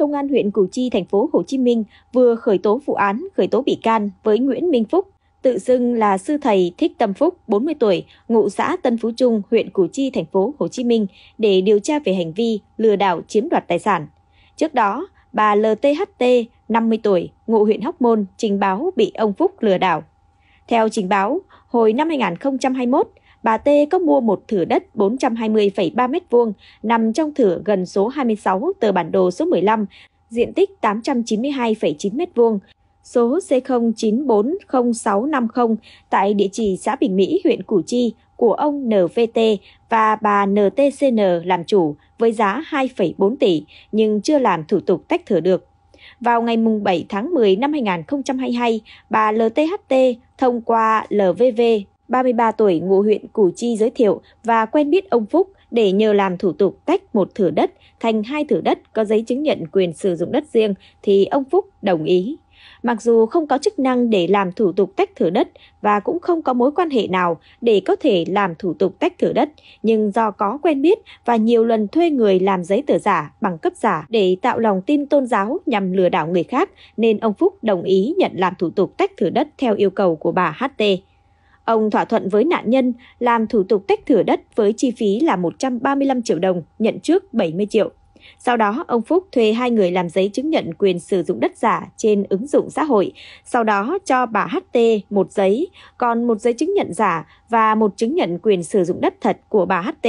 Công an huyện Củ Chi, thành phố Hồ Chí Minh vừa khởi tố vụ án, khởi tố bị can với Nguyễn Minh Phúc, tự xưng là sư thầy Thích Tâm Phúc, 40 tuổi, ngụ xã Tân Phú Trung, huyện Củ Chi, thành phố Hồ Chí Minh để điều tra về hành vi lừa đảo chiếm đoạt tài sản. Trước đó, bà LTHT, 50 tuổi, ngụ huyện Hóc Môn, trình báo bị ông Phúc lừa đảo. Theo trình báo, hồi năm 2021, bà T có mua một thửa đất 420,3 m2 nằm trong thửa gần số 26 tờ bản đồ số 15, diện tích 892,9 m2, số C09406050 tại địa chỉ xã Bình Mỹ, huyện Củ Chi của ông NVT và bà NTCN làm chủ với giá 2,4 tỷ nhưng chưa làm thủ tục tách thửa được. Vào ngày 7 tháng 10 năm 2022, bà LTHT thông qua LVV 33 tuổi ngụ huyện Củ Chi giới thiệu và quen biết ông Phúc để nhờ làm thủ tục tách một thửa đất thành hai thửa đất có giấy chứng nhận quyền sử dụng đất riêng thì ông Phúc đồng ý. Mặc dù không có chức năng để làm thủ tục tách thửa đất và cũng không có mối quan hệ nào để có thể làm thủ tục tách thửa đất, nhưng do có quen biết và nhiều lần thuê người làm giấy tờ giả bằng cấp giả để tạo lòng tin tôn giáo nhằm lừa đảo người khác nên ông Phúc đồng ý nhận làm thủ tục tách thửa đất theo yêu cầu của bà HT. Ông thỏa thuận với nạn nhân làm thủ tục tách thửa đất với chi phí là 135 triệu đồng, nhận trước 70 triệu. Sau đó, ông Phúc thuê hai người làm giấy chứng nhận quyền sử dụng đất giả trên ứng dụng xã hội, sau đó cho bà HT một giấy, còn một giấy chứng nhận giả và một chứng nhận quyền sử dụng đất thật của bà HT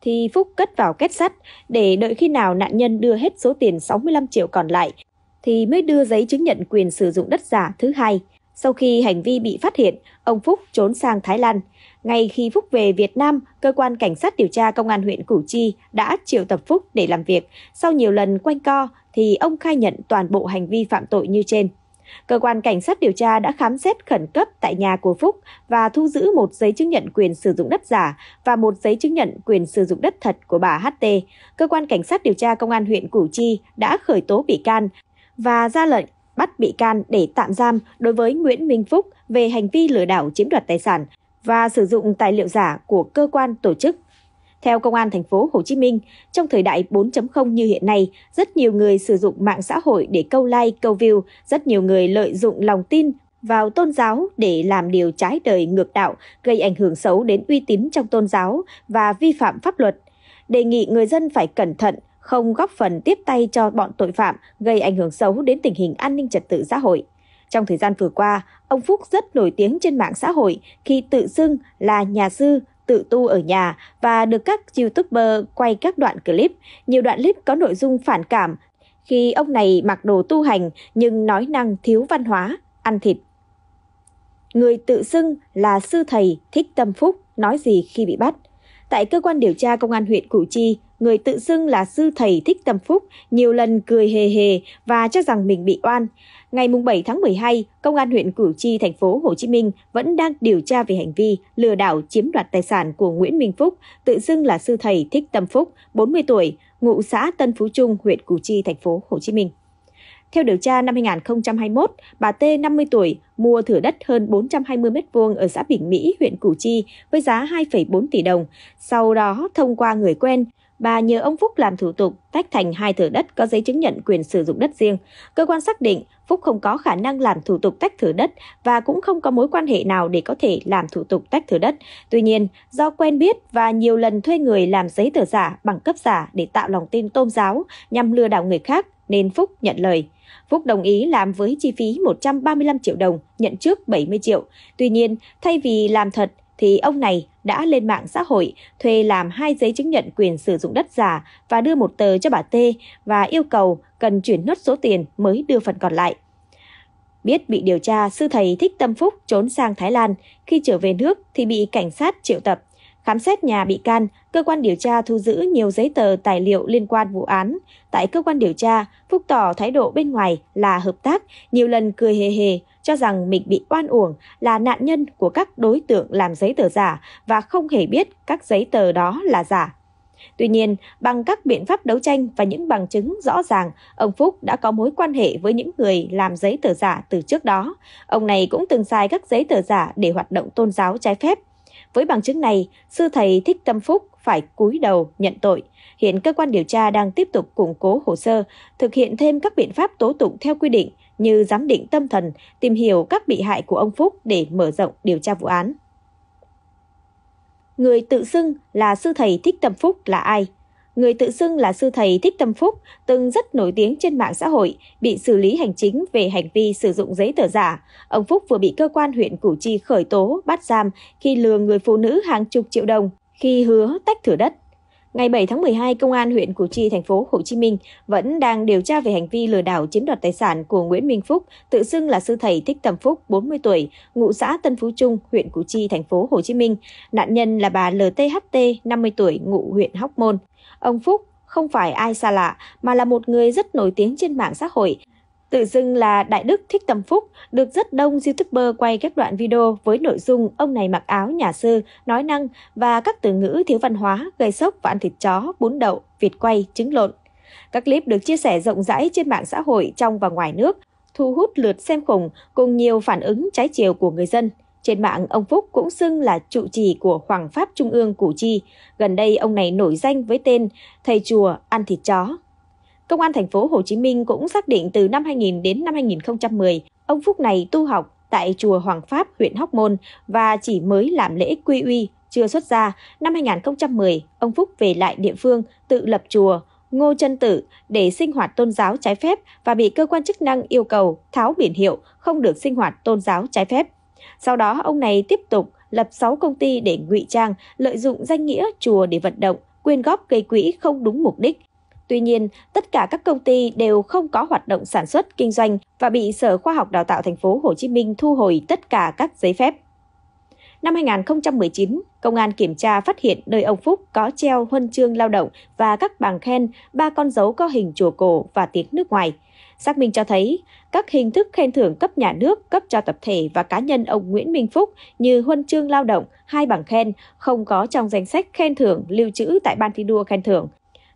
thì Phúc cất vào két sắt để đợi khi nào nạn nhân đưa hết số tiền 65 triệu còn lại thì mới đưa giấy chứng nhận quyền sử dụng đất giả thứ hai. Sau khi hành vi bị phát hiện, ông Phúc trốn sang Thái Lan. Ngay khi Phúc về Việt Nam, cơ quan cảnh sát điều tra công an huyện Củ Chi đã triệu tập Phúc để làm việc. Sau nhiều lần quanh co thì ông khai nhận toàn bộ hành vi phạm tội như trên. Cơ quan cảnh sát điều tra đã khám xét khẩn cấp tại nhà của Phúc và thu giữ một giấy chứng nhận quyền sử dụng đất giả và một giấy chứng nhận quyền sử dụng đất thật của bà HT. Cơ quan cảnh sát điều tra công an huyện Củ Chi đã khởi tố bị can và ra lệnh bắt bị can để tạm giam đối với Nguyễn Minh Phúc về hành vi lừa đảo chiếm đoạt tài sản và sử dụng tài liệu giả của cơ quan tổ chức. Theo Công an thành phố Hồ Chí Minh, trong thời đại 4.0 như hiện nay, rất nhiều người sử dụng mạng xã hội để câu like, câu view, rất nhiều người lợi dụng lòng tin vào tôn giáo để làm điều trái đời ngược đạo, gây ảnh hưởng xấu đến uy tín trong tôn giáo và vi phạm pháp luật. Đề nghị người dân phải cẩn thận, không góp phần tiếp tay cho bọn tội phạm gây ảnh hưởng xấu đến tình hình an ninh trật tự xã hội. Trong thời gian vừa qua, ông Phúc rất nổi tiếng trên mạng xã hội khi tự xưng là nhà sư, tự tu ở nhà và được các YouTuber quay các đoạn clip. Nhiều đoạn clip có nội dung phản cảm khi ông này mặc đồ tu hành nhưng nói năng thiếu văn hóa, ăn thịt. Người tự xưng là sư thầy thích tâm phúc nói gì khi bị bắt – Tại cơ quan điều tra công an huyện Củ Chi, người tự xưng là sư thầy Thích Tâm Phúc nhiều lần cười hề hề và cho rằng mình bị oan. Ngày 7 tháng 12, công an huyện Củ Chi, thành phố Hồ Chí Minh vẫn đang điều tra về hành vi lừa đảo chiếm đoạt tài sản của Nguyễn Minh Phúc, tự xưng là sư thầy Thích Tâm Phúc, 40 tuổi, ngụ xã Tân Phú Trung, huyện Củ Chi, thành phố Hồ Chí Minh. Theo điều tra, năm 2021, bà T, 50 tuổi, mua thửa đất hơn 420 m2 ở xã Bình Mỹ, huyện Củ Chi với giá 2,4 tỷ đồng. Sau đó, thông qua người quen, bà nhờ ông Phúc làm thủ tục tách thành hai thửa đất có giấy chứng nhận quyền sử dụng đất riêng. Cơ quan xác định Phúc không có khả năng làm thủ tục tách thửa đất và cũng không có mối quan hệ nào để có thể làm thủ tục tách thửa đất. Tuy nhiên, do quen biết và nhiều lần thuê người làm giấy tờ giả, bằng cấp giả để tạo lòng tin tôn giáo nhằm lừa đảo người khác, nên Phúc nhận lời. Phúc đồng ý làm với chi phí 135 triệu đồng, nhận trước 70 triệu. Tuy nhiên, thay vì làm thật thì ông này đã lên mạng xã hội thuê làm hai giấy chứng nhận quyền sử dụng đất giả và đưa một tờ cho bà T và yêu cầu cần chuyển nốt số tiền mới đưa phần còn lại. Biết bị điều tra, sư thầy Thích Tâm Phúc trốn sang Thái Lan. Khi trở về nước thì bị cảnh sát triệu tập. Khám xét nhà bị can, cơ quan điều tra thu giữ nhiều giấy tờ tài liệu liên quan vụ án. Tại cơ quan điều tra, Phúc tỏ thái độ bên ngoài là hợp tác, nhiều lần cười hề hề, cho rằng mình bị oan uổng là nạn nhân của các đối tượng làm giấy tờ giả và không hề biết các giấy tờ đó là giả. Tuy nhiên, bằng các biện pháp đấu tranh và những bằng chứng rõ ràng, ông Phúc đã có mối quan hệ với những người làm giấy tờ giả từ trước đó. Ông này cũng từng xài các giấy tờ giả để hoạt động tôn giáo trái phép. Với bằng chứng này, sư thầy Thích Tâm Phúc phải cúi đầu nhận tội. Hiện cơ quan điều tra đang tiếp tục củng cố hồ sơ, thực hiện thêm các biện pháp tố tụng theo quy định như giám định tâm thần, tìm hiểu các bị hại của ông Phúc để mở rộng điều tra vụ án. Người tự xưng là sư thầy Thích Tâm Phúc là ai? người tự xưng là sư thầy Thích Tâm Phúc, từng rất nổi tiếng trên mạng xã hội, bị xử lý hành chính về hành vi sử dụng giấy tờ giả. Ông Phúc vừa bị cơ quan huyện Củ Chi khởi tố, bắt giam khi lừa người phụ nữ hàng chục triệu đồng khi hứa tách thửa đất. Ngày 7 tháng 12, Công an huyện Củ Chi, thành phố Hồ Chí Minh vẫn đang điều tra về hành vi lừa đảo chiếm đoạt tài sản của Nguyễn Minh Phúc, tự xưng là sư thầy Thích Tầm Phúc, 40 tuổi, ngụ xã Tân Phú Trung, huyện Củ Chi, thành phố Hồ Chí Minh. Nạn nhân là bà LTHT, 50 tuổi, ngụ huyện Hóc Môn. Ông Phúc không phải ai xa lạ mà là một người rất nổi tiếng trên mạng xã hội. Tự xưng là Đại Đức Thích Tâm Phúc, được rất đông YouTuber quay các đoạn video với nội dung ông này mặc áo nhà sư, nói năng và các từ ngữ thiếu văn hóa, gây sốc và ăn thịt chó, bún đậu, vịt quay, trứng lộn. Các clip được chia sẻ rộng rãi trên mạng xã hội trong và ngoài nước, thu hút lượt xem khủng cùng nhiều phản ứng trái chiều của người dân. Trên mạng, ông Phúc cũng xưng là trụ trì của Hoàng Pháp Trung ương Củ Chi. Gần đây, ông này nổi danh với tên Thầy Chùa Ăn Thịt Chó. Công an thành phố Hồ Chí Minh cũng xác định từ năm 2000 đến năm 2010, ông Phúc này tu học tại chùa Hoàng Pháp, huyện Hóc Môn và chỉ mới làm lễ quy uy, chưa xuất gia. Năm 2010, ông Phúc về lại địa phương, tự lập chùa Ngô Trân Tử để sinh hoạt tôn giáo trái phép và bị cơ quan chức năng yêu cầu tháo biển hiệu không được sinh hoạt tôn giáo trái phép. Sau đó, ông này tiếp tục lập 6 công ty để ngụy trang, lợi dụng danh nghĩa chùa để vận động, quyên góp gây quỹ không đúng mục đích, Tuy nhiên, tất cả các công ty đều không có hoạt động sản xuất, kinh doanh và bị Sở Khoa học Đào tạo thành phố Hồ Chí Minh thu hồi tất cả các giấy phép. Năm 2019, công an kiểm tra phát hiện nơi ông Phúc có treo huân chương lao động và các bằng khen, ba con dấu có hình chùa cổ và tiếng nước ngoài. Xác minh cho thấy, các hình thức khen thưởng cấp nhà nước, cấp cho tập thể và cá nhân ông Nguyễn Minh Phúc như huân chương lao động, hai bằng khen không có trong danh sách khen thưởng lưu trữ tại Ban thi đua khen thưởng.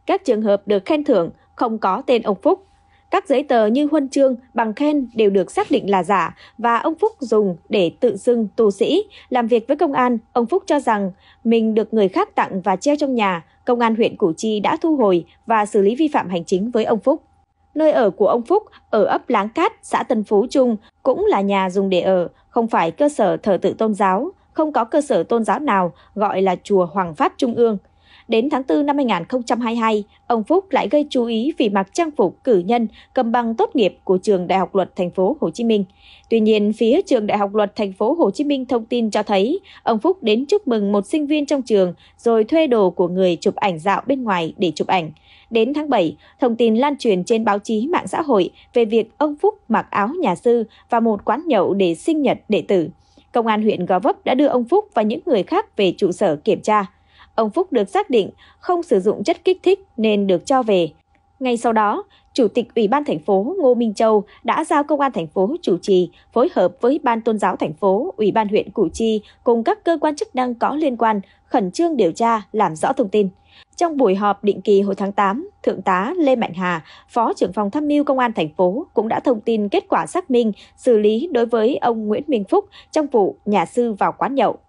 Các trường hợp được khen thưởng không có tên ông Phúc. Các giấy tờ như huân chương, bằng khen đều được xác định là giả và ông Phúc dùng để tự xưng tù sĩ. Làm việc với công an, ông Phúc cho rằng mình được người khác tặng và treo trong nhà. Công an huyện Củ Chi đã thu hồi và xử lý vi phạm hành chính với ông Phúc. Nơi ở của ông Phúc ở ấp Láng Cát, xã Tân Phú Trung cũng là nhà dùng để ở, không phải cơ sở thờ tự tôn giáo, không có cơ sở tôn giáo nào gọi là chùa Hoàng Pháp Trung ương. Đến tháng 4 năm 2022, ông Phúc lại gây chú ý vì mặc trang phục cử nhân cầm bằng tốt nghiệp của trường Đại học Luật Thành phố Hồ Chí Minh. Tuy nhiên, phía trường Đại học Luật Thành phố Hồ Chí Minh thông tin cho thấy ông Phúc đến chúc mừng một sinh viên trong trường rồi thuê đồ của người chụp ảnh dạo bên ngoài để chụp ảnh. Đến tháng 7, thông tin lan truyền trên báo chí mạng xã hội về việc ông Phúc mặc áo nhà sư và một quán nhậu để sinh nhật đệ tử. Công an huyện Gò Vấp đã đưa ông Phúc và những người khác về trụ sở kiểm tra. Ông Phúc được xác định không sử dụng chất kích thích nên được cho về. Ngay sau đó, Chủ tịch Ủy ban thành phố Ngô Minh Châu đã giao Công an thành phố chủ trì phối hợp với Ban Tôn giáo thành phố, Ủy ban huyện Củ Chi cùng các cơ quan chức năng có liên quan khẩn trương điều tra, làm rõ thông tin. Trong buổi họp định kỳ hồi tháng 8, Thượng tá Lê Mạnh Hà, Phó trưởng phòng tham mưu Công an thành phố cũng đã thông tin kết quả xác minh, xử lý đối với ông Nguyễn Minh Phúc trong vụ nhà sư vào quán nhậu